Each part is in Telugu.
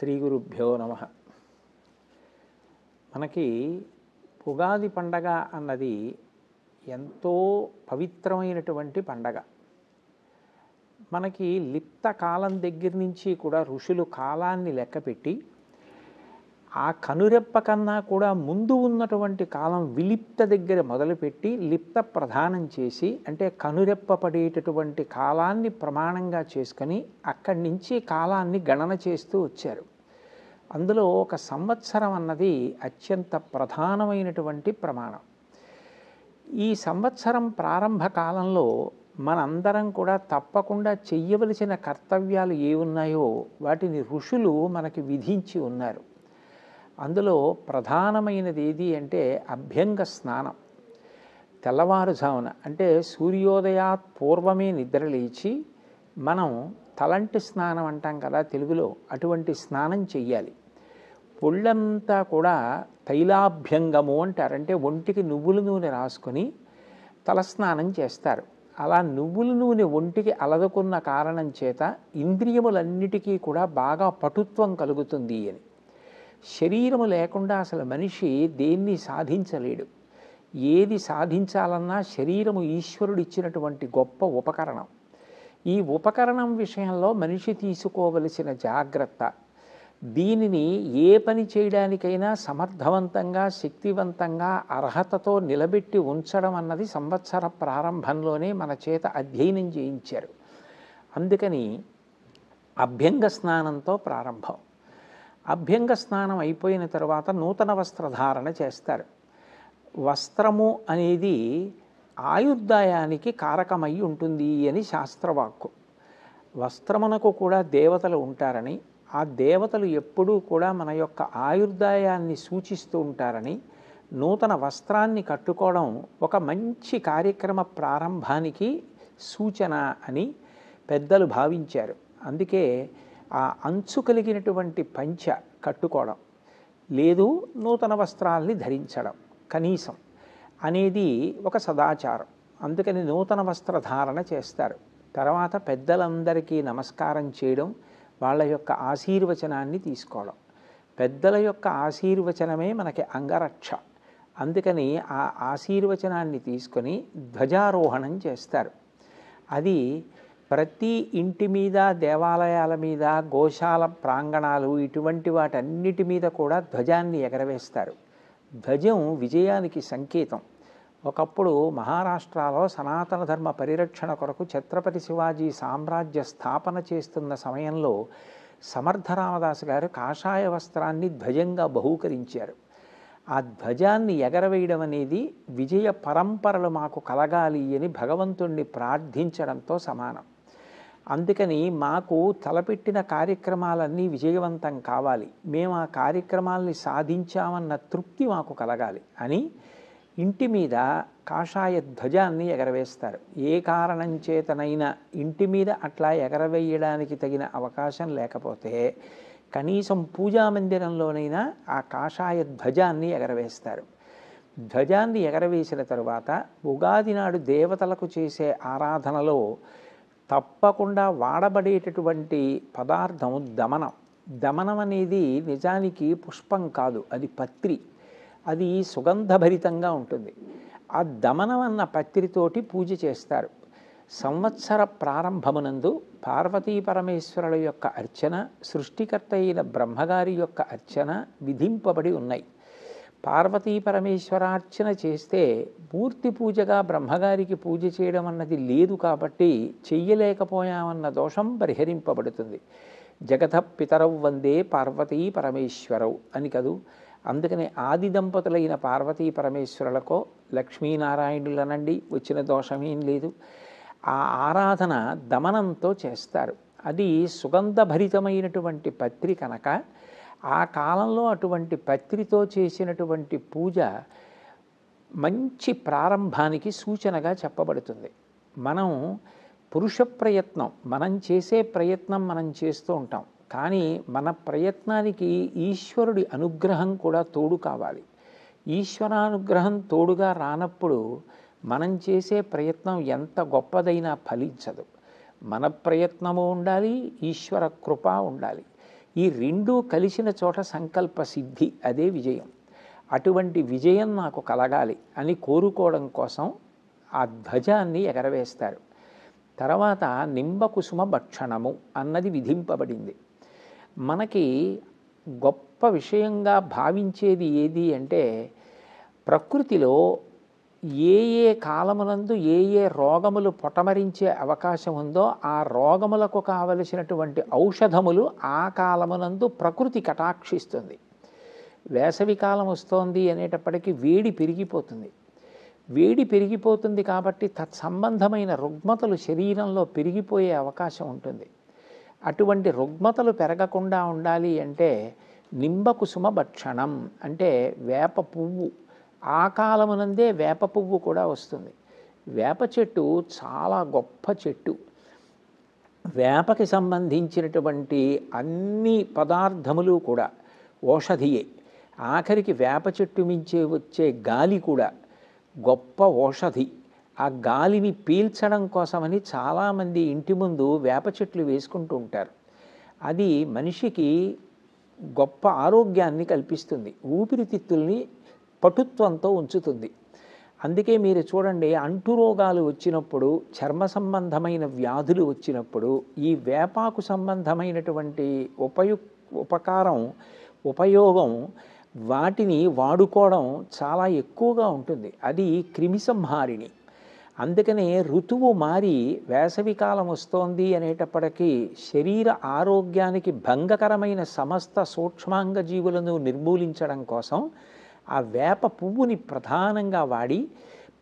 శ్రీ గురుభ్యో నమ మనకి ఉగాది పండగ అన్నది ఎంతో పవిత్రమైనటువంటి పండగ మనకి లిప్త కాలం దగ్గర నుంచి కూడా ఋషులు కాలాన్ని లెక్కపెట్టి ఆ కనురెప్ప కన్నా కూడా ముందు ఉన్నటువంటి కాలం విలిప్త దగ్గర మొదలుపెట్టి లిప్త ప్రధానం చేసి అంటే కనురెప్ప పడేటటువంటి కాలాన్ని ప్రమాణంగా చేసుకొని అక్కడి నుంచి కాలాన్ని గణన చేస్తూ వచ్చారు అందులో ఒక సంవత్సరం అన్నది అత్యంత ప్రధానమైనటువంటి ప్రమాణం ఈ సంవత్సరం ప్రారంభ కాలంలో మనందరం కూడా తప్పకుండా చెయ్యవలసిన కర్తవ్యాలు ఏ ఉన్నాయో వాటిని ఋషులు మనకి విధించి ఉన్నారు అందులో ప్రధానమైనది ఏది అంటే అభ్యంగ స్నానం తెల్లవారుజామున అంటే సూర్యోదయాత్ పూర్వమే నిద్ర లేచి మనం తలంటి స్నానం అంటాం కదా తెలుగులో అటువంటి స్నానం చెయ్యాలి పొళ్ళంతా కూడా తైలాభ్యంగము అంటారు అంటే ఒంటికి నువ్వుల నూనె రాసుకొని తలస్నానం చేస్తారు అలా నువ్వుల నూనె ఒంటికి అలదుకున్న కారణం చేత ఇంద్రియములన్నిటికీ కూడా బాగా పటుత్వం కలుగుతుంది అని శరీరం లేకుండా అసలు మనిషి దేన్ని సాధించలేడు ఏది సాధించాలన్నా శరీరము ఈశ్వరుడిచ్చినటువంటి గొప్ప ఉపకరణం ఈ ఉపకరణం విషయంలో మనిషి తీసుకోవలసిన జాగ్రత్త దీనిని ఏ పని చేయడానికైనా సమర్థవంతంగా శక్తివంతంగా అర్హతతో నిలబెట్టి ఉంచడం అన్నది సంవత్సర ప్రారంభంలోనే మన చేత అధ్యయనం చేయించారు అందుకని అభ్యంగ స్నానంతో ప్రారంభం అభ్యంగ స్నానం అయిపోయిన తర్వాత నూతన వస్త్రధారణ చేస్తారు వస్త్రము అనేది ఆయుర్దాయానికి కారకమై ఉంటుంది అని శాస్త్రవాక్కు వస్త్రమునకు కూడా దేవతలు ఉంటారని ఆ దేవతలు ఎప్పుడూ కూడా మన యొక్క ఆయుర్దాయాన్ని సూచిస్తూ ఉంటారని నూతన వస్త్రాన్ని కట్టుకోవడం ఒక మంచి కార్యక్రమ ప్రారంభానికి సూచన అని పెద్దలు భావించారు అందుకే ఆ అంచు కలిగినటువంటి పంచ కట్టుకోవడం లేదు నూతన వస్త్రాల్ని ధరించడం కనీసం అనేది ఒక సదాచారం అందుకని నూతన వస్త్రధారణ చేస్తారు తర్వాత పెద్దలందరికీ నమస్కారం చేయడం వాళ్ళ యొక్క ఆశీర్వచనాన్ని తీసుకోవడం పెద్దల యొక్క ఆశీర్వచనమే మనకి అంగరక్ష అందుకని ఆ ఆశీర్వచనాన్ని తీసుకొని ధ్వజారోహణం చేస్తారు అది ప్రతి ఇంటి మీద దేవాలయాల మీద గోశాల ప్రాంగణాలు ఇటువంటి వాటన్నిటి మీద కూడా ధ్వజాన్ని ఎగరవేస్తారు ధ్వజం విజయానికి సంకేతం ఒకప్పుడు మహారాష్ట్రలో సనాతన ధర్మ పరిరక్షణ కొరకు ఛత్రపతి శివాజీ సామ్రాజ్య స్థాపన చేస్తున్న సమయంలో సమర్థ రామదాసు గారు కాషాయ వస్త్రాన్ని ధ్వజంగా బహూకరించారు ఆ ధ్వజాన్ని ఎగరవేయడం అనేది విజయ పరంపరలు మాకు కలగాలి అని భగవంతుణ్ణి ప్రార్థించడంతో సమానం అందుకని మాకు తలపెట్టిన కార్యక్రమాలన్నీ విజయవంతం కావాలి మేము ఆ కార్యక్రమాలని సాధించామన్న తృప్తి మాకు కలగాలి అని ఇంటి మీద కాషాయ ధ్వజాన్ని ఎగరవేస్తారు ఏ కారణం చేతనైనా ఇంటి మీద అట్లా ఎగరవేయడానికి తగిన అవకాశం లేకపోతే కనీసం పూజా మందిరంలోనైనా ఆ కాషాయ ధ్వజాన్ని ఎగరవేస్తారు ధ్వజాన్ని ఎగరవేసిన తరువాత ఉగాది నాడు దేవతలకు చేసే ఆరాధనలో తప్పకుండా వాడబడేటటువంటి పదార్థం దమనం దమనం అనేది నిజానికి పుష్పం కాదు అది పత్రి అది సుగంధభరితంగా ఉంటుంది ఆ దమనం అన్న పత్రితోటి పూజ చేస్తారు సంవత్సర ప్రారంభమునందు పార్వతీ పరమేశ్వరుల యొక్క అర్చన సృష్టికర్త అయిన బ్రహ్మగారి యొక్క అర్చన విధింపబడి ఉన్నాయి పార్వతీ పరమేశ్వరార్చన చేస్తే పూర్తి పూజగా బ్రహ్మగారికి పూజ చేయడం అన్నది లేదు కాబట్టి చెయ్యలేకపోయామన్న దోషం పరిహరింపబడుతుంది జగత పితరవు వందే పార్వతీ పరమేశ్వరవు అని కదూ అందుకనే ఆది దంపతులైన పార్వతీ పరమేశ్వరులకో లక్ష్మీనారాయణులనండి వచ్చిన దోషమేం లేదు ఆ ఆరాధన దమనంతో చేస్తారు అది సుగంధభరితమైనటువంటి పత్రి కనుక ఆ కాలంలో అటువంటి పత్రితో చేసినటువంటి పూజ మంచి ప్రారంభానికి సూచనగా చెప్పబడుతుంది మనం పురుష ప్రయత్నం మనం చేసే ప్రయత్నం మనం చేస్తూ ఉంటాం కానీ మన ప్రయత్నానికి ఈశ్వరుడి అనుగ్రహం కూడా తోడు కావాలి ఈశ్వరానుగ్రహం తోడుగా రానప్పుడు మనం చేసే ప్రయత్నం ఎంత గొప్పదైనా ఫలించదు మన ప్రయత్నము ఉండాలి ఈశ్వర కృప ఉండాలి ఈ రెండూ కలిసిన చోట సంకల్ప సిద్ధి అదే విజయం అటువంటి విజయం నాకు కలగాలి అని కోరుకోవడం కోసం ఆ ధ్వజాన్ని ఎగరవేస్తారు తర్వాత నింబకుసుమ భక్షణము అన్నది విధింపబడింది మనకి గొప్ప విషయంగా భావించేది ఏది అంటే ప్రకృతిలో ఏ ఏ కాలమునందు ఏ ఏ రోగములు పొటమరించే అవకాశం ఉందో ఆ రోగములకు కావలసినటువంటి ఔషధములు ఆ కాలమునందు ప్రకృతి కటాక్షిస్తుంది వేసవి కాలం వస్తోంది అనేటప్పటికీ వేడి పెరిగిపోతుంది వేడి పెరిగిపోతుంది కాబట్టి తత్సంబంధమైన రుగ్మతలు శరీరంలో పెరిగిపోయే అవకాశం ఉంటుంది అటువంటి రుగ్మతలు పెరగకుండా ఉండాలి అంటే నింబకుసుమ భక్షణం అంటే వేప పువ్వు ఆ కాలమునందే వేప పువ్వు కూడా వస్తుంది వేప చెట్టు చాలా గొప్ప చెట్టు వేపకి సంబంధించినటువంటి అన్ని పదార్థములు కూడా ఓషధియే ఆఖరికి వేప చెట్టు మించి వచ్చే గాలి కూడా గొప్ప ఓషధి ఆ గాలిని పీల్చడం కోసమని చాలామంది ఇంటి ముందు వేప చెట్లు వేసుకుంటూ ఉంటారు అది మనిషికి గొప్ప ఆరోగ్యాన్ని కల్పిస్తుంది ఊపిరితిత్తుల్ని పటుత్వంతో ఉంచుతుంది అందుకే మీరు చూడండి అంటురోగాలు వచ్చినప్పుడు చర్మ సంబంధమైన వ్యాధులు వచ్చినప్పుడు ఈ వేపాకు సంబంధమైనటువంటి ఉపయు ఉపకారం ఉపయోగం వాటిని వాడుకోవడం చాలా ఎక్కువగా ఉంటుంది అది క్రిమి సంహారిణి అందుకనే ఋతువు మారి వేసవికాలం వస్తోంది అనేటప్పటికీ శరీర ఆరోగ్యానికి భంగకరమైన సమస్త సూక్ష్మాంగ జీవులను నిర్మూలించడం కోసం ఆ వేప పువ్వుని ప్రధానంగా వాడి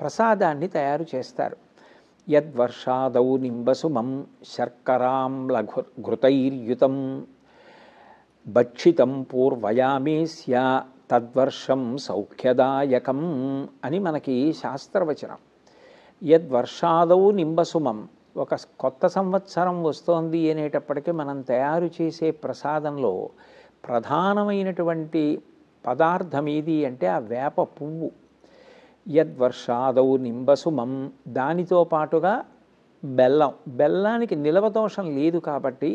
ప్రసాదాన్ని తయారు చేస్తారు యద్వర్షాదౌ నింబసుమం శర్కరాం లఘు ఘృతైర్యుతం భక్షితం పూర్వయామేస్య తద్వర్షం సౌఖ్యదాయకం అని మనకి శాస్త్రవచనం యద్వర్షాదౌ నింబసుమం ఒక కొత్త సంవత్సరం వస్తోంది అనేటప్పటికీ మనం తయారు చేసే ప్రసాదంలో ప్రధానమైనటువంటి పదార్థం ఏది అంటే ఆ వేప పువ్వు యద్వర్షాదౌ నింబసుమం దానితో పాటుగా బెల్లం బెల్లానికి నిలవ దోషం లేదు కాబట్టి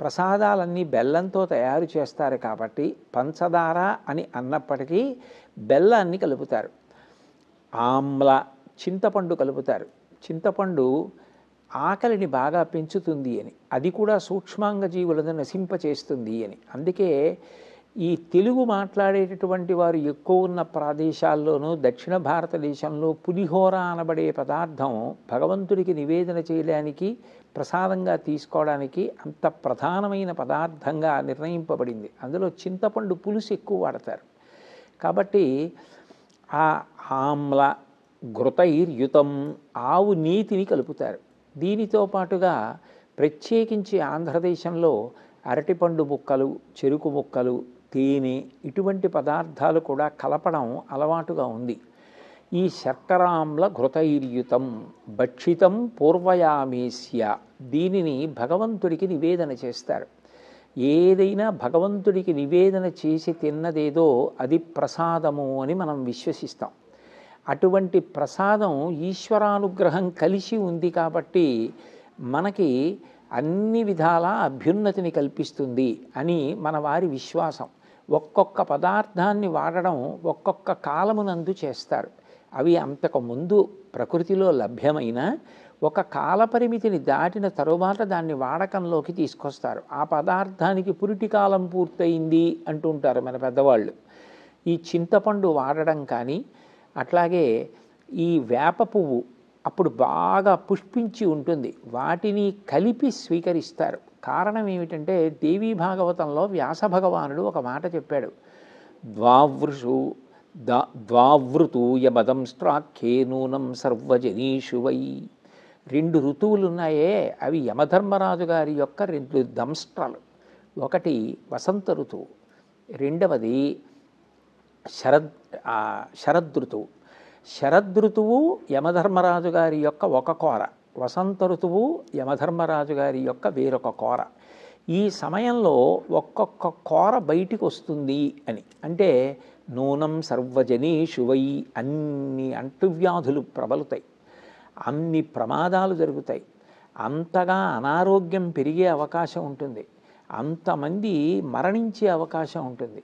ప్రసాదాలన్నీ బెల్లంతో తయారు చేస్తారు కాబట్టి పంచదార అని అన్నప్పటికీ బెల్లాన్ని కలుపుతారు ఆమ్ల చింతపండు కలుపుతారు చింతపండు ఆకలిని బాగా పెంచుతుంది అని అది కూడా సూక్ష్మాంగజీవులను నశింపచేస్తుంది అని అందుకే ఈ తెలుగు మాట్లాడేటటువంటి వారు ఎక్కువ ఉన్న ప్రదేశాల్లోనూ దక్షిణ భారతదేశంలో పులిహోర అనబడే పదార్థం భగవంతుడికి నివేదన చేయడానికి ప్రసాదంగా తీసుకోవడానికి అంత ప్రధానమైన పదార్థంగా నిర్ణయింపబడింది అందులో చింతపండు పులుసు ఎక్కువ వాడతారు కాబట్టి ఆ ఆమ్ల ఘృతైర్యుతం ఆవు నీతిని కలుపుతారు దీనితో పాటుగా ప్రత్యేకించి ఆంధ్రదేశంలో అరటిపండు ముక్కలు చెరుకు ముక్కలు తేనె ఇటువంటి పదార్థాలు కూడా కలపడం అలవాటుగా ఉంది ఈ శర్కరాంల ఘృతైర్యుతం భక్షితం పూర్వయామేశ్య దీనిని భగవంతుడికి నివేదన చేస్తారు ఏదైనా భగవంతుడికి నివేదన చేసి తిన్నదేదో అది ప్రసాదము అని మనం విశ్వసిస్తాం అటువంటి ప్రసాదం ఈశ్వరానుగ్రహం కలిసి ఉంది కాబట్టి మనకి అన్ని విధాలా అభ్యున్నతిని కల్పిస్తుంది అని మన వారి విశ్వాసం ఒక్కొక్క పదార్థాన్ని వాడడం ఒక్కొక్క కాలమునందు చేస్తారు అవి అంతకు ముందు ప్రకృతిలో లభ్యమైన ఒక కాలపరిమితిని దాటిన తరువాత దాన్ని వాడకంలోకి తీసుకొస్తారు ఆ పదార్థానికి పురిటి కాలం పూర్తయింది అంటుంటారు మన పెద్దవాళ్ళు ఈ చింతపండు వాడడం కానీ అట్లాగే ఈ వేప పువ్వు అప్పుడు బాగా పుష్పించి ఉంటుంది వాటిని కలిపి స్వీకరిస్తారు కారణం ఏమిటంటే దేవీ భాగవతంలో వ్యాస భగవానుడు ఒక మాట చెప్పాడు ద్వావృషు దా ద్వావృతూయబదం స్ట్రాఖ్యే నూనం సర్వజనీషు వై రెండు ఋతువులు ఉన్నాయే అవి యమధర్మరాజు గారి యొక్క రెండు దంస్ట్రాలు ఒకటి వసంత ఋతువు రెండవది శరద్ శరదృతువు శరదృతువు యమధర్మరాజు గారి యొక్క ఒక కోర వసంత ఋతువు యమధర్మరాజు గారి యొక్క వేరొక కోర ఈ సమయంలో ఒక్కొక్క కోర బయటికి వస్తుంది అని అంటే నూనం శువై అన్ని అంటువ్యాధులు ప్రబలుతాయి అన్ని ప్రమాదాలు జరుగుతాయి అంతగా అనారోగ్యం పెరిగే అవకాశం ఉంటుంది అంతమంది మరణించే అవకాశం ఉంటుంది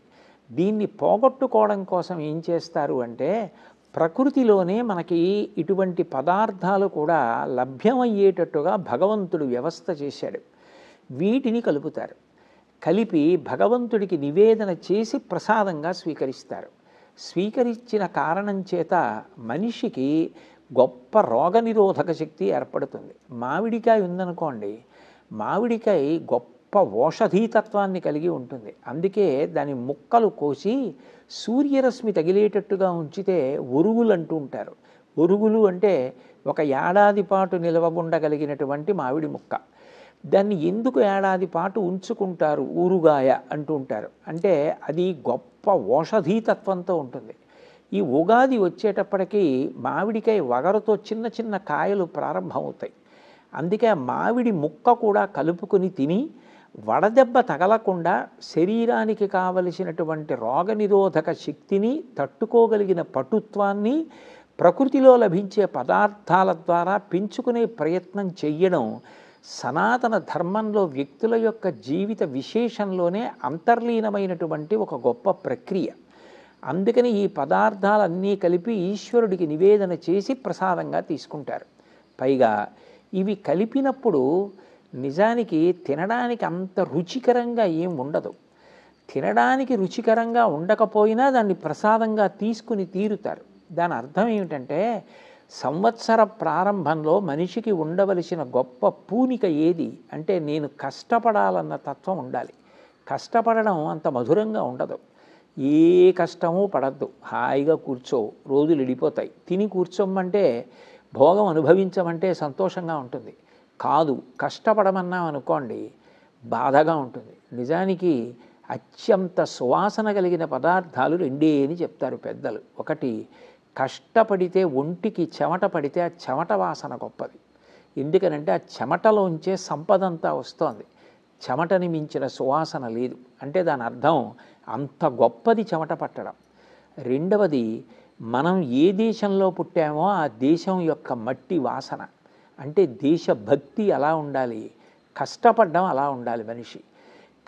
దీన్ని పోగొట్టుకోవడం కోసం ఏం చేస్తారు అంటే ప్రకృతిలోనే మనకి ఇటువంటి పదార్థాలు కూడా లభ్యమయ్యేటట్టుగా భగవంతుడు వ్యవస్థ చేశాడు వీటిని కలుపుతారు కలిపి భగవంతుడికి నివేదన చేసి ప్రసాదంగా స్వీకరిస్తారు స్వీకరించిన కారణం చేత మనిషికి గొప్ప రోగనిరోధక శక్తి ఏర్పడుతుంది మామిడికాయ ఉందనుకోండి మామిడికాయ గొప్ప ఔషధీతత్వాన్ని కలిగి ఉంటుంది అందుకే దాని ముక్కలు కోసి సూర్యరశ్మి తగిలేటట్టుగా ఉంచితే ఒరుగులు అంటూ ఉంటారు ఒరుగులు అంటే ఒక ఏడాది పాటు నిలవ ఉండగలిగినటువంటి మామిడి మొక్క దాన్ని ఎందుకు ఏడాది పాటు ఉంచుకుంటారు ఊరుగాయ అంటూ ఉంటారు అంటే అది గొప్ప ఓషధీతత్వంతో ఉంటుంది ఈ ఉగాది వచ్చేటప్పటికీ మామిడికాయ వగరతో చిన్న చిన్న కాయలు ప్రారంభమవుతాయి అందుకే మామిడి ముక్క కూడా కలుపుకొని తిని వడదెబ్బ తగలకుండా శరీరానికి కావలసినటువంటి రోగనిరోధక శక్తిని తట్టుకోగలిగిన పటుత్వాన్ని ప్రకృతిలో లభించే పదార్థాల ద్వారా పెంచుకునే ప్రయత్నం చెయ్యడం సనాతన ధర్మంలో వ్యక్తుల యొక్క జీవిత విశేషంలోనే అంతర్లీనమైనటువంటి ఒక గొప్ప ప్రక్రియ అందుకని ఈ పదార్థాలన్నీ కలిపి ఈశ్వరుడికి నివేదన చేసి ప్రసాదంగా తీసుకుంటారు పైగా ఇవి కలిపినప్పుడు నిజానికి తినడానికి అంత రుచికరంగా ఏం ఉండదు తినడానికి రుచికరంగా ఉండకపోయినా దాన్ని ప్రసాదంగా తీసుకుని తీరుతారు దాని అర్థం ఏమిటంటే సంవత్సర ప్రారంభంలో మనిషికి ఉండవలసిన గొప్ప పూనిక ఏది అంటే నేను కష్టపడాలన్న తత్వం ఉండాలి కష్టపడడం అంత మధురంగా ఉండదు ఏ కష్టమూ పడద్దు హాయిగా కూర్చో రోజులు విడిపోతాయి తిని కూర్చోమంటే భోగం అనుభవించమంటే సంతోషంగా ఉంటుంది కాదు కష్టపడమన్నాం అనుకోండి బాధగా ఉంటుంది నిజానికి అత్యంత సువాసన కలిగిన పదార్థాలు రెండే అని చెప్తారు పెద్దలు ఒకటి కష్టపడితే ఒంటికి చెమట పడితే ఆ చెమట వాసన గొప్పది ఎందుకనంటే ఆ చెమటలోంచే సంపదంతా వస్తోంది చెమటని మించిన సువాసన లేదు అంటే దాని అర్థం అంత గొప్పది చెమట పట్టడం రెండవది మనం ఏ దేశంలో పుట్టామో ఆ దేశం యొక్క మట్టి వాసన అంటే దేశభక్తి అలా ఉండాలి కష్టపడడం అలా ఉండాలి మనిషి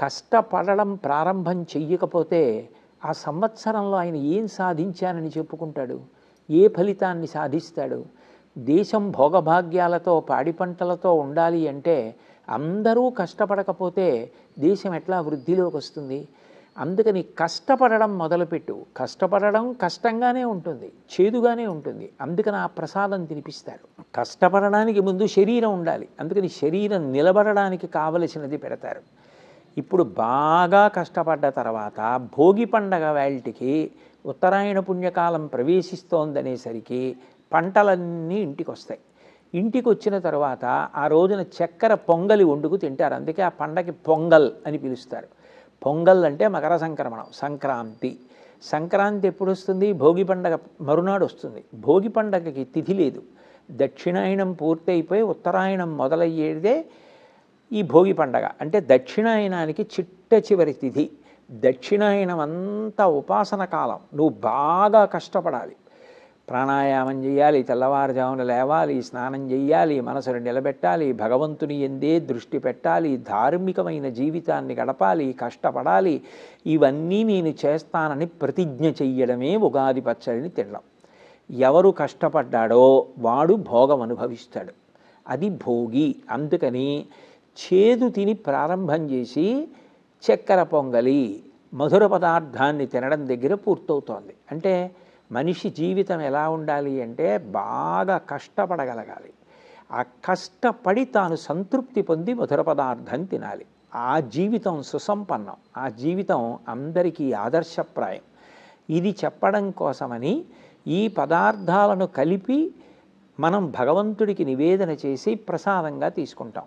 కష్టపడడం ప్రారంభం చెయ్యకపోతే ఆ సంవత్సరంలో ఆయన ఏం సాధించానని చెప్పుకుంటాడు ఏ ఫలితాన్ని సాధిస్తాడు దేశం భోగభాగ్యాలతో పాడి పంటలతో ఉండాలి అంటే అందరూ కష్టపడకపోతే దేశం ఎట్లా వృద్ధిలోకి వస్తుంది అందుకని కష్టపడడం మొదలుపెట్టు కష్టపడడం కష్టంగానే ఉంటుంది చేదుగానే ఉంటుంది అందుకని ఆ ప్రసాదం తినిపిస్తారు కష్టపడడానికి ముందు శరీరం ఉండాలి అందుకని శరీరం నిలబడడానికి కావలసినది పెడతారు ఇప్పుడు బాగా కష్టపడ్డ తర్వాత భోగి పండగ వేల్టికి ఉత్తరాయణ పుణ్యకాలం ప్రవేశిస్తోందనేసరికి పంటలన్నీ ఇంటికి వస్తాయి ఇంటికి వచ్చిన తర్వాత ఆ రోజున చక్కెర పొంగలి వండుకు తింటారు అందుకే ఆ పండగకి పొంగల్ అని పిలుస్తారు పొంగల్ అంటే మకర సంక్రమణం సంక్రాంతి సంక్రాంతి ఎప్పుడు వస్తుంది భోగి పండగ మరునాడు వస్తుంది భోగి పండగకి తిథి లేదు దక్షిణాయనం పూర్తయిపోయి ఉత్తరాయణం మొదలయ్యేదే ఈ భోగి పండగ అంటే దక్షిణాయనానికి చిట్ట చివరి తిథి దక్షిణాయనం అంతా ఉపాసన కాలం నువ్వు బాగా కష్టపడాలి ప్రాణాయామం చేయాలి తెల్లవారుజామున లేవాలి స్నానం చేయాలి మనసును నిలబెట్టాలి భగవంతుని ఎందే దృష్టి పెట్టాలి ధార్మికమైన జీవితాన్ని గడపాలి కష్టపడాలి ఇవన్నీ నేను చేస్తానని ప్రతిజ్ఞ చెయ్యడమే ఉగాది పచ్చడిని తినడం ఎవరు కష్టపడ్డాడో వాడు భోగం అనుభవిస్తాడు అది భోగి అందుకని చేదు తిని ప్రారంభం చేసి చక్కెర పొంగలి మధుర పదార్థాన్ని తినడం దగ్గర పూర్తవుతోంది అంటే మనిషి జీవితం ఎలా ఉండాలి అంటే బాగా కష్టపడగలగాలి ఆ కష్టపడి తాను సంతృప్తి పొంది మధుర పదార్థం తినాలి ఆ జీవితం సుసంపన్నం ఆ జీవితం అందరికీ ఆదర్శప్రాయం ఇది చెప్పడం కోసమని ఈ పదార్థాలను కలిపి మనం భగవంతుడికి నివేదన చేసి ప్రసాదంగా తీసుకుంటాం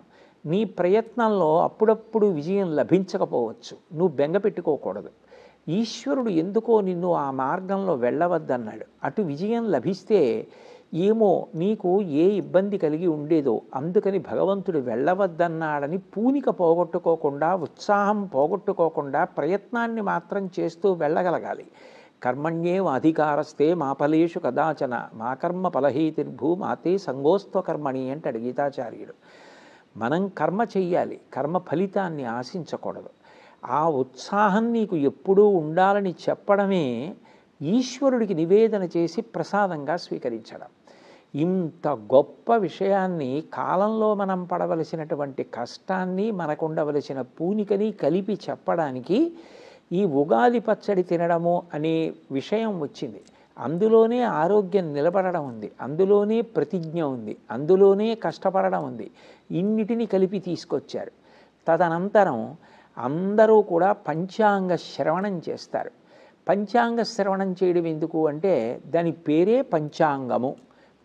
నీ ప్రయత్నంలో అప్పుడప్పుడు విజయం లభించకపోవచ్చు నువ్వు బెంగ పెట్టుకోకూడదు ఈశ్వరుడు ఎందుకో నిన్ను ఆ మార్గంలో వెళ్ళవద్దన్నాడు అటు విజయం లభిస్తే ఏమో నీకు ఏ ఇబ్బంది కలిగి ఉండేదో అందుకని భగవంతుడు వెళ్ళవద్దన్నాడని పూనిక పోగొట్టుకోకుండా ఉత్సాహం పోగొట్టుకోకుండా ప్రయత్నాన్ని మాత్రం చేస్తూ వెళ్ళగలగాలి కర్మణ్యేం అధికారస్తే మా ఫలేషు కదాచన మా కర్మ ఫలహీతిర్భూ మాతే సంగోస్త్వ కర్మణి అంటాడు గీతాచార్యుడు మనం కర్మ చెయ్యాలి కర్మ ఫలితాన్ని ఆశించకూడదు ఆ ఉత్సాహం నీకు ఎప్పుడూ ఉండాలని చెప్పడమే ఈశ్వరుడికి నివేదన చేసి ప్రసాదంగా స్వీకరించడం ఇంత గొప్ప విషయాన్ని కాలంలో మనం పడవలసినటువంటి కష్టాన్ని మనకుండవలసిన పూనికని కలిపి చెప్పడానికి ఈ ఉగాది పచ్చడి తినడము అనే విషయం వచ్చింది అందులోనే ఆరోగ్యం నిలబడడం ఉంది అందులోనే ప్రతిజ్ఞ ఉంది అందులోనే కష్టపడడం ఉంది ఇన్నిటిని కలిపి తీసుకొచ్చారు తదనంతరం అందరూ కూడా పంచాంగ శ్రవణం చేస్తారు పంచాంగ శ్రవణం చేయడం ఎందుకు అంటే దాని పేరే పంచాంగము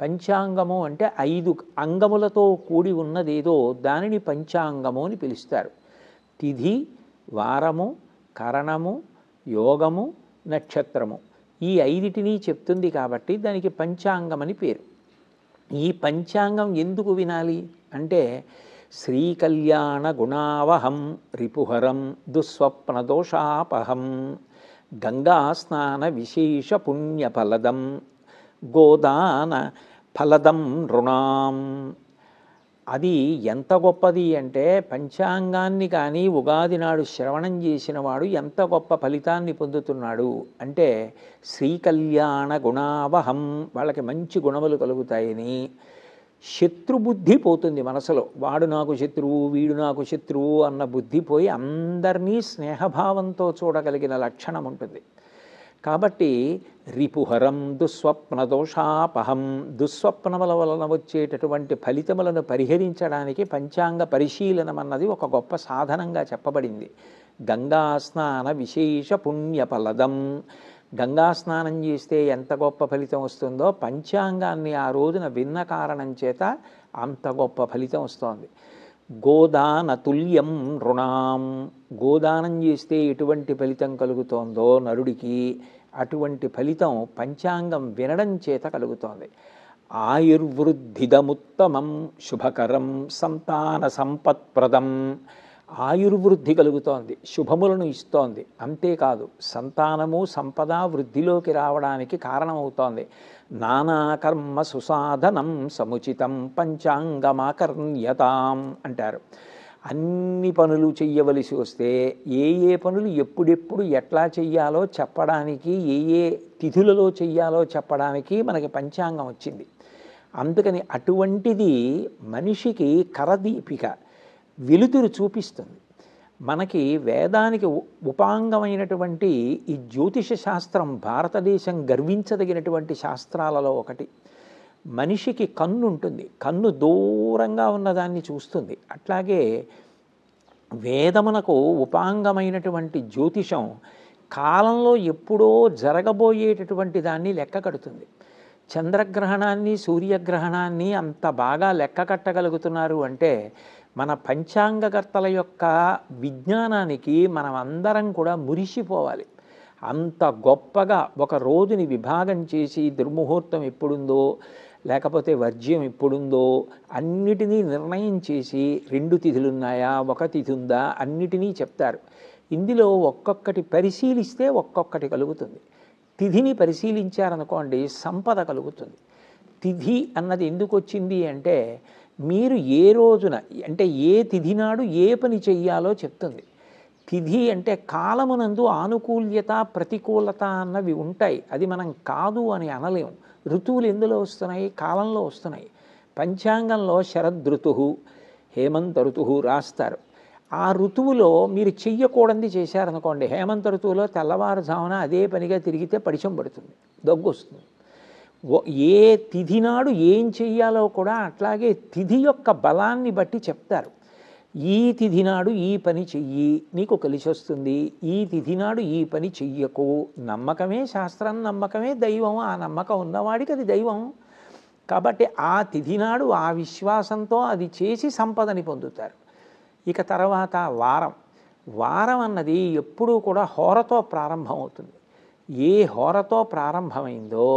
పంచాంగము అంటే ఐదు అంగములతో కూడి ఉన్నదేదో దానిని పంచాంగము అని పిలుస్తారు తిథి వారము కరణము యోగము నక్షత్రము ఈ ఐదిటిని చెప్తుంది కాబట్టి దానికి పంచాంగం అని పేరు ఈ పంచాంగం ఎందుకు వినాలి అంటే శ్రీకళ్యాణ గుణావహం రిపుహరం దుస్వప్న గంగా గంగాస్నాన విశేష పుణ్యఫలదం గోదాన ఫలదం రుణాం అది ఎంత గొప్పది అంటే పంచాంగాన్ని కానీ ఉగాది నాడు శ్రవణం చేసినవాడు ఎంత గొప్ప ఫలితాన్ని పొందుతున్నాడు అంటే శ్రీకళ్యాణ గుణావహం వాళ్ళకి మంచి గుణములు కలుగుతాయని శత్రుబుద్ధి పోతుంది మనసులో వాడు నాకు శత్రువు వీడు నాకు శత్రువు అన్న బుద్ధి పోయి అందరినీ స్నేహభావంతో చూడగలిగిన లక్షణం ఉంటుంది కాబట్టి రిపుహరం దుస్వప్న దోషాపహం దుస్వప్నముల వలన వచ్చేటటువంటి ఫలితములను పరిహరించడానికి పంచాంగ పరిశీలనం అన్నది ఒక గొప్ప సాధనంగా చెప్పబడింది గంగా స్నాన విశేష పుణ్యఫలదం గంగా స్నానం చేస్తే ఎంత గొప్ప ఫలితం వస్తుందో పంచాంగాన్ని ఆ రోజున విన్న కారణం చేత అంత గొప్ప ఫలితం వస్తోంది గోదాన తుల్యం రుణాం గోదానం చేస్తే ఎటువంటి ఫలితం కలుగుతోందో నరుడికి అటువంటి ఫలితం పంచాంగం వినడం చేత కలుగుతోంది ఆయుర్వృద్ధిదముత్తమం శుభకరం సంతాన సంపత్ప్రదం ఆయుర్వృద్ధి కలుగుతోంది శుభములను ఇస్తోంది అంతేకాదు సంతానము సంపద వృద్ధిలోకి రావడానికి కారణమవుతోంది నానాకర్మ సుసాధనం సముచితం పంచాంగమాకర్ణ్యతాం అంటారు అన్ని పనులు చెయ్యవలసి వస్తే ఏ ఏ పనులు ఎప్పుడెప్పుడు ఎట్లా చెయ్యాలో చెప్పడానికి ఏ ఏ తిథులలో చెయ్యాలో చెప్పడానికి మనకి పంచాంగం వచ్చింది అందుకని అటువంటిది మనిషికి కరదీపిక వెలుతురు చూపిస్తుంది మనకి వేదానికి ఉపాంగమైనటువంటి ఈ జ్యోతిష శాస్త్రం భారతదేశం గర్వించదగినటువంటి శాస్త్రాలలో ఒకటి మనిషికి కన్ను ఉంటుంది కన్ను దూరంగా ఉన్నదాన్ని చూస్తుంది అట్లాగే వేదమునకు ఉపాంగమైనటువంటి జ్యోతిషం కాలంలో ఎప్పుడో జరగబోయేటటువంటి దాన్ని లెక్క కడుతుంది చంద్రగ్రహణాన్ని సూర్యగ్రహణాన్ని అంత బాగా లెక్క కట్టగలుగుతున్నారు అంటే మన పంచాంగకర్తల యొక్క విజ్ఞానానికి మనం అందరం కూడా మురిసిపోవాలి అంత గొప్పగా ఒక రోజుని విభాగం చేసి దుర్ముహూర్తం ఎప్పుడుందో లేకపోతే వర్జ్యం ఎప్పుడుందో అన్నిటినీ నిర్ణయం చేసి రెండు తిథులున్నాయా ఒక తిథి ఉందా అన్నిటినీ చెప్తారు ఇందులో ఒక్కొక్కటి పరిశీలిస్తే ఒక్కొక్కటి కలుగుతుంది తిథిని పరిశీలించారనుకోండి సంపద కలుగుతుంది తిథి అన్నది ఎందుకు వచ్చింది అంటే మీరు ఏ రోజున అంటే ఏ తిథి నాడు ఏ పని చెయ్యాలో చెప్తుంది తిథి అంటే కాలమునందు ఆనుకూల్యత ప్రతికూలత అన్నవి ఉంటాయి అది మనం కాదు అని అనలేము ఋతువులు ఎందులో వస్తున్నాయి కాలంలో వస్తున్నాయి పంచాంగంలో శరదృతు హేమంత ఋతువు రాస్తారు ఆ ఋతువులో మీరు చెయ్యకూడంది చేశారనుకోండి హేమంత ఋతువులో తెల్లవారుజామున అదే పనిగా తిరిగితే పడిచం పడుతుంది దగ్గు వస్తుంది ఏ తిథి నాడు ఏం చెయ్యాలో కూడా అట్లాగే తిథి యొక్క బలాన్ని బట్టి చెప్తారు ఈ తిథి నాడు ఈ పని చెయ్యి నీకు కలిసి వస్తుంది ఈ తిథి నాడు ఈ పని చెయ్యకు నమ్మకమే శాస్త్రం నమ్మకమే దైవం ఆ నమ్మకం ఉన్నవాడికి అది దైవం కాబట్టి ఆ తిథి నాడు ఆ విశ్వాసంతో అది చేసి సంపదని పొందుతారు ఇక తర్వాత వారం వారం అన్నది ఎప్పుడూ కూడా హోరతో ప్రారంభమవుతుంది ఏ హోరతో ప్రారంభమైందో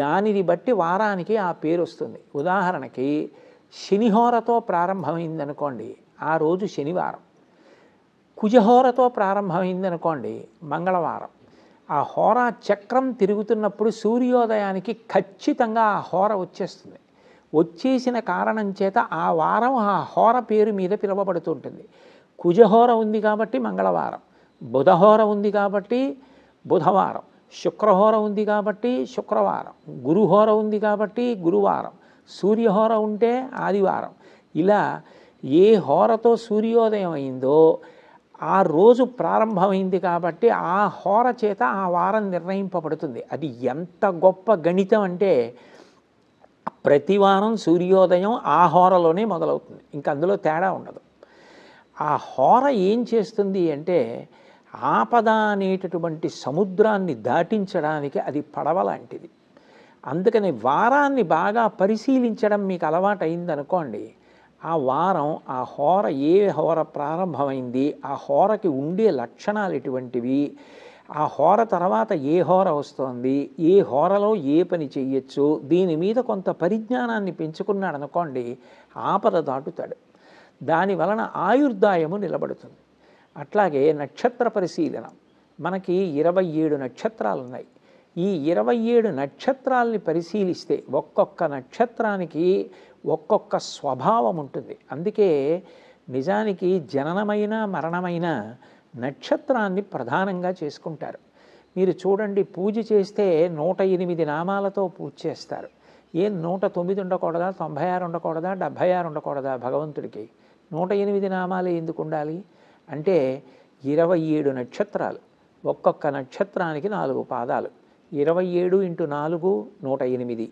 దానిని బట్టి వారానికి ఆ పేరు వస్తుంది ఉదాహరణకి శనిహోరతో ప్రారంభమైందనుకోండి ఆ రోజు శనివారం కుజహోరతో ప్రారంభమైందనుకోండి మంగళవారం ఆ హోర చక్రం తిరుగుతున్నప్పుడు సూర్యోదయానికి ఖచ్చితంగా ఆ హోర వచ్చేస్తుంది వచ్చేసిన కారణం చేత ఆ వారం ఆ హోర పేరు మీద పిలువబడుతుంటుంది కుజహోర ఉంది కాబట్టి మంగళవారం బుధహోర ఉంది కాబట్టి బుధవారం శుక్రహోర ఉంది కాబట్టి శుక్రవారం గురుహోర ఉంది కాబట్టి గురువారం సూర్యహోర ఉంటే ఆదివారం ఇలా ఏ హోరతో సూర్యోదయం అయిందో ఆ రోజు ప్రారంభమైంది కాబట్టి ఆ హోర చేత ఆ వారం నిర్ణయింపబడుతుంది అది ఎంత గొప్ప గణితం అంటే ప్రతి వారం సూర్యోదయం ఆ హోరలోనే మొదలవుతుంది ఇంకా అందులో తేడా ఉండదు ఆ హోర ఏం చేస్తుంది అంటే ఆపద అనేటటువంటి సముద్రాన్ని దాటించడానికి అది పడవ లాంటిది అందుకని వారాన్ని బాగా పరిశీలించడం మీకు అలవాటు ఆ వారం ఆ హోర ఏ హోర ప్రారంభమైంది ఆ హోరకి ఉండే లక్షణాలు ఎటువంటివి ఆ హోర తర్వాత ఏ హోర వస్తోంది ఏ హోరలో ఏ పని చేయొచ్చు దీని మీద కొంత పరిజ్ఞానాన్ని పెంచుకున్నాడు అనుకోండి ఆపద దాటుతాడు దాని వలన ఆయుర్దాయము నిలబడుతుంది అట్లాగే నక్షత్ర పరిశీలన మనకి ఇరవై ఏడు నక్షత్రాలు ఉన్నాయి ఈ ఇరవై ఏడు నక్షత్రాలని పరిశీలిస్తే ఒక్కొక్క నక్షత్రానికి ఒక్కొక్క స్వభావం ఉంటుంది అందుకే నిజానికి జననమైన మరణమైన నక్షత్రాన్ని ప్రధానంగా చేసుకుంటారు మీరు చూడండి పూజ చేస్తే నూట ఎనిమిది నామాలతో పూజ చేస్తారు ఏం నూట తొమ్మిది ఉండకూడదా తొంభై ఆరు ఉండకూడదా డెబ్భై ఆరు ఉండకూడదా భగవంతుడికి నూట ఎనిమిది నామాలు ఎందుకు ఉండాలి అంటే ఇరవై ఏడు నక్షత్రాలు ఒక్కొక్క నక్షత్రానికి నాలుగు పాదాలు ఇరవై ఏడు ఇంటూ నాలుగు నూట ఎనిమిది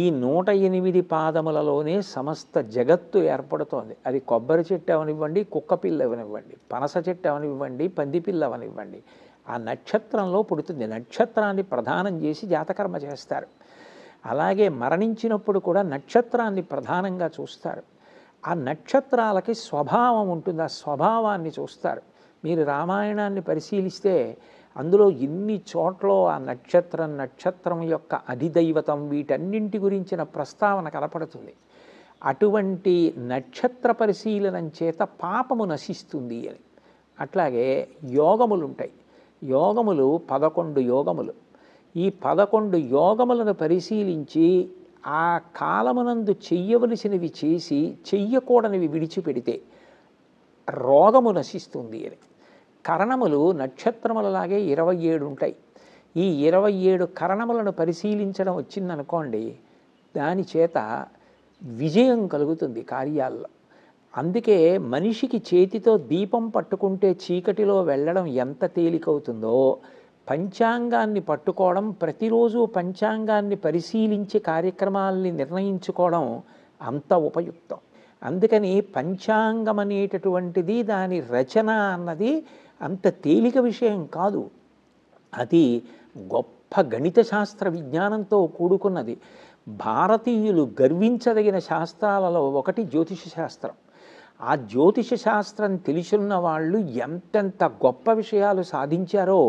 ఈ నూట ఎనిమిది పాదములలోనే సమస్త జగత్తు ఏర్పడుతోంది అది కొబ్బరి చెట్టు అవనివ్వండి కుక్కపిల్ల అవనివ్వండి పనస చెట్టు అవనివ్వండి పందిపిల్ల అవనివ్వండి ఆ నక్షత్రంలో పుడుతుంది నక్షత్రాన్ని ప్రధానం చేసి జాతకర్మ చేస్తారు అలాగే మరణించినప్పుడు కూడా నక్షత్రాన్ని ప్రధానంగా చూస్తారు ఆ నక్షత్రాలకి స్వభావం ఉంటుంది ఆ స్వభావాన్ని చూస్తారు మీరు రామాయణాన్ని పరిశీలిస్తే అందులో ఎన్ని చోట్ల ఆ నక్షత్రం నక్షత్రం యొక్క అధిదైవతం వీటన్నింటి గురించిన ప్రస్తావన కనపడుతుంది అటువంటి నక్షత్ర పరిశీలనం చేత పాపము నశిస్తుంది అని అట్లాగే యోగములు ఉంటాయి యోగములు పదకొండు యోగములు ఈ పదకొండు యోగములను పరిశీలించి ఆ కాలమునందు చెయ్యవలసినవి చేసి చెయ్యకూడనివి విడిచిపెడితే రోగము నశిస్తుంది అని కరణములు నక్షత్రములలాగే ఇరవై ఏడు ఉంటాయి ఈ ఇరవై ఏడు కరణములను పరిశీలించడం వచ్చిందనుకోండి దాని చేత విజయం కలుగుతుంది కార్యాల్లో అందుకే మనిషికి చేతితో దీపం పట్టుకుంటే చీకటిలో వెళ్ళడం ఎంత తేలికవుతుందో పంచాంగాన్ని పట్టుకోవడం ప్రతిరోజు పంచాంగాన్ని పరిశీలించి కార్యక్రమాల్ని నిర్ణయించుకోవడం అంత ఉపయుక్తం అందుకని పంచాంగం అనేటటువంటిది దాని రచన అన్నది అంత తేలిక విషయం కాదు అది గొప్ప గణిత శాస్త్ర విజ్ఞానంతో కూడుకున్నది భారతీయులు గర్వించదగిన శాస్త్రాలలో ఒకటి జ్యోతిష శాస్త్రం ఆ జ్యోతిష శాస్త్రం తెలుసున్న వాళ్ళు ఎంతెంత గొప్ప విషయాలు సాధించారో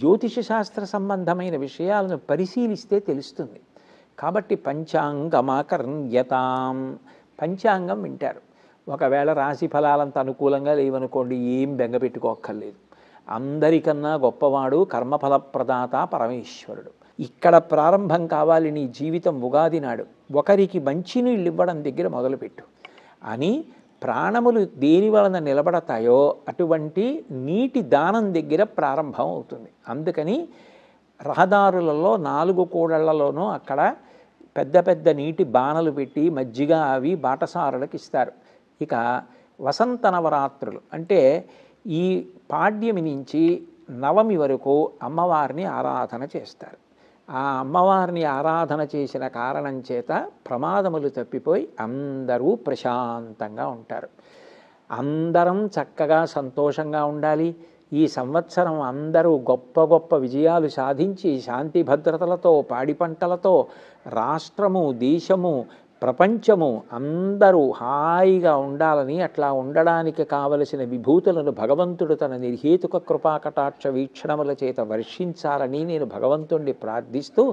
జ్యోతిష శాస్త్ర సంబంధమైన విషయాలను పరిశీలిస్తే తెలుస్తుంది కాబట్టి పంచాంగమాకర్ణ్యతాం పంచాంగం వింటారు ఒకవేళ రాశి ఫలాలంత అనుకూలంగా లేవనుకోండి ఏం బెంగపెట్టుకోక్కర్లేదు అందరికన్నా గొప్పవాడు కర్మఫలప్రదాత పరమేశ్వరుడు ఇక్కడ ప్రారంభం కావాలి నీ జీవితం ఉగాది నాడు ఒకరికి మంచి నీళ్ళు ఇవ్వడం దగ్గర మొదలుపెట్టు అని ప్రాణములు దేని వలన నిలబడతాయో అటువంటి నీటి దానం దగ్గర ప్రారంభం అవుతుంది అందుకని రహదారులలో నాలుగు కూడళ్లలోనూ అక్కడ పెద్ద పెద్ద నీటి బాణలు పెట్టి మజ్జిగ అవి బాటసారులకు ఇస్తారు ఇక వసంత నవరాత్రులు అంటే ఈ పాడ్యమి నుంచి నవమి వరకు అమ్మవారిని ఆరాధన చేస్తారు ఆ అమ్మవారిని ఆరాధన చేసిన కారణం చేత ప్రమాదములు తప్పిపోయి అందరూ ప్రశాంతంగా ఉంటారు అందరం చక్కగా సంతోషంగా ఉండాలి ఈ సంవత్సరం అందరూ గొప్ప గొప్ప విజయాలు సాధించి శాంతి భద్రతలతో పాడి పంటలతో రాష్ట్రము దేశము ప్రపంచము అందరూ హాయిగా ఉండాలని అట్లా ఉండడానికి కావలసిన విభూతులను భగవంతుడు తన నిర్హేతుక కృపాకటాక్ష వీక్షణముల చేత వర్షించాలని నేను భగవంతుణ్ణి ప్రార్థిస్తూ